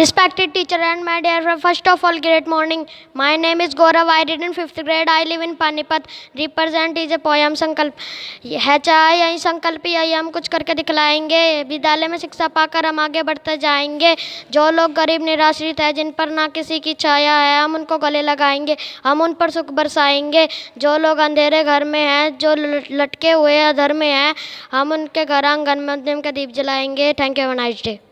Respected teacher and my dear friend, first of all, great morning. My name is Gaurav. I read in fifth grade. I live in Panipat. Represent is a poem संकल्प है चाहे यही संकल्प यही हम कुछ करके दिखलाएंगे विद्यालय में शिक्षा पाकर हम आगे बढ़ते जाएंगे जो लोग गरीब निराश्रित है जिन पर ना किसी की छाया है हम उनको गले लगाएंगे हम उन पर सुख बरसाएंगे जो लोग अंधेरे घर में हैं जो लटके हुए अधर में हैं हम उनके घर आंगन में के दीप जलाएंगे थैंक यू नाइस डे